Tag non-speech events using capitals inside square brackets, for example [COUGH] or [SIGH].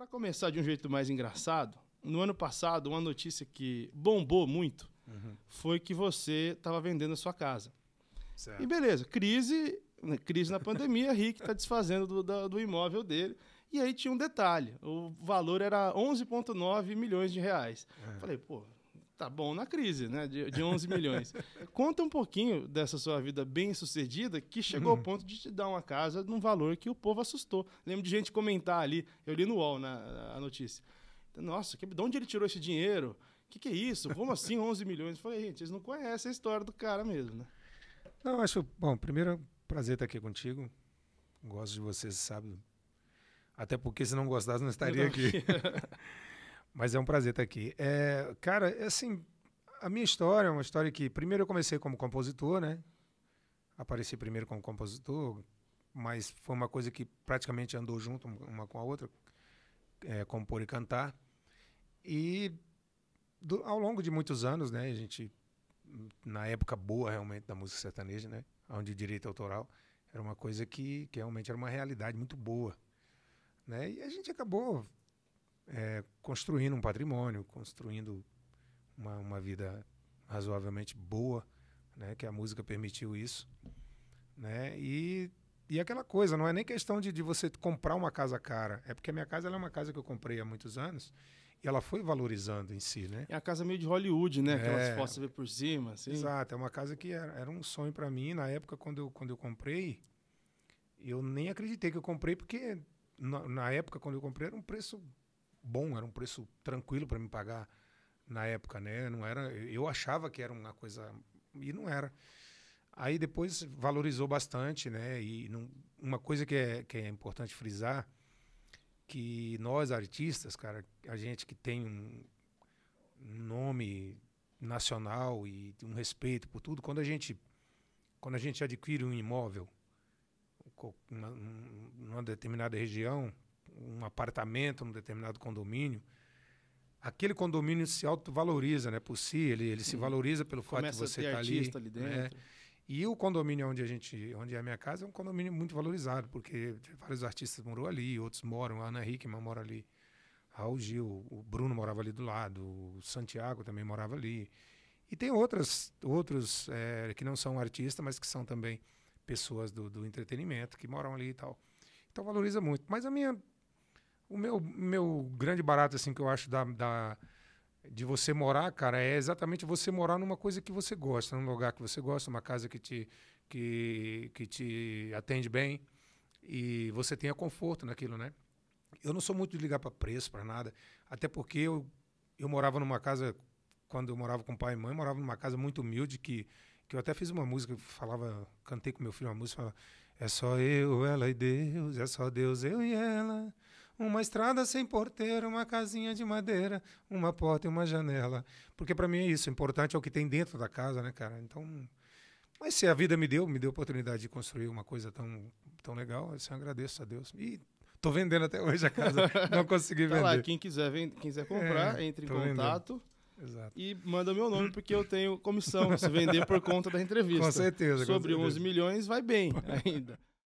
Para começar de um jeito mais engraçado, no ano passado, uma notícia que bombou muito uhum. foi que você estava vendendo a sua casa. Certo. E beleza, crise, né, crise na pandemia, Rick está desfazendo do, do, do, imóvel dele. E aí tinha um detalhe: o valor era 11,9 milhões de reais. É. Falei, pô, tá bom na crise, né? De, de 11 milhões. [LAUGHS] Conta um pouquinho dessa sua vida bem sucedida que chegou ao uhum. ponto de te dar uma casa num valor que o povo assustou. Lembro de gente comentar ali, eu li no UOL na, né, a notícia. Nossa, que, de onde ele tirou esse dinheiro? O que, que é isso? Como assim 11 milhões? Eu falei, gente, eles não conhecem a história do cara mesmo, né? Não, acho. Bom, primeiro, prazer estar aqui contigo. Gosto de você, sabe? Até porque se não gostasse, não estaria aqui. [LAUGHS] [LAUGHS] Mas é um prazer estar aqui. É, cara, é assim, a minha história é uma história que, primeiro, eu comecei como compositor, né? Apareci primeiro como compositor, mas foi uma coisa que praticamente andou junto uma com a outra, é, compor e cantar. E do, ao longo de muitos anos, né, a gente, na época boa realmente da música sertaneja, né, onde o direito autoral era uma coisa que, que realmente era uma realidade muito boa. Né, e a gente acabou é, construindo um patrimônio, construindo uma, uma vida razoavelmente boa, né? Que a música permitiu isso, né? E e aquela coisa, não é nem questão de, de você comprar uma casa cara. É porque a minha casa é uma casa que eu comprei há muitos anos e ela foi valorizando em si, né? É a casa meio de Hollywood, né? É, que elas possam é. ver por cima, assim. Exato, é uma casa que era, era um sonho para mim. Na época, quando eu, quando eu comprei, eu nem acreditei que eu comprei, porque na, na época, quando eu comprei, era um preço bom, era um preço tranquilo para me pagar na época, né? Não era, eu achava que era uma coisa e não era. Aí depois valorizou bastante, né? E uma coisa que é, que é importante frisar que nós artistas, cara, a gente que tem um, um nome nacional e um respeito por tudo, quando a gente quando a gente adquire um imóvel numa, numa determinada região, um apartamento num determinado condomínio, aquele condomínio se autovaloriza, né, por si, ele, ele se valoriza pelo Começa fato de você estar tá ali, ali né? E o condomínio onde a gente, onde é a minha casa, é um condomínio muito valorizado, porque vários artistas moram ali, outros moram, a Ana Hickman mora ali, Raul Gil, o Bruno morava ali do lado, o Santiago também morava ali. E tem outras, outros é, que não são artistas, mas que são também pessoas do, do entretenimento, que moram ali e tal. Então valoriza muito. Mas a minha o meu, meu grande barato, assim, que eu acho da, da, de você morar, cara, é exatamente você morar numa coisa que você gosta, num lugar que você gosta, uma casa que te, que, que te atende bem e você tenha conforto naquilo, né? Eu não sou muito de ligar para preço, para nada, até porque eu, eu morava numa casa, quando eu morava com pai e mãe, morava numa casa muito humilde que, que eu até fiz uma música, falava, cantei com meu filho uma música, falava, é só eu, ela e Deus, é só Deus, eu e ela, uma estrada sem porteiro, uma casinha de madeira, uma porta e uma janela. Porque para mim é isso, o importante é o que tem dentro da casa, né, cara? Então, mas se a vida me deu, me deu a oportunidade de construir uma coisa tão, tão legal, assim, eu agradeço a Deus. E tô vendendo até hoje a casa, [LAUGHS] não consegui tá vender. Lá, quem quiser, vem, quem quiser é, comprar, é, entre em contato. Vendendo. Exato. E manda meu nome, porque eu tenho comissão. Se vender por conta da [LAUGHS] entrevista. Com certeza. Sobre com certeza. 11 milhões, vai bem ainda.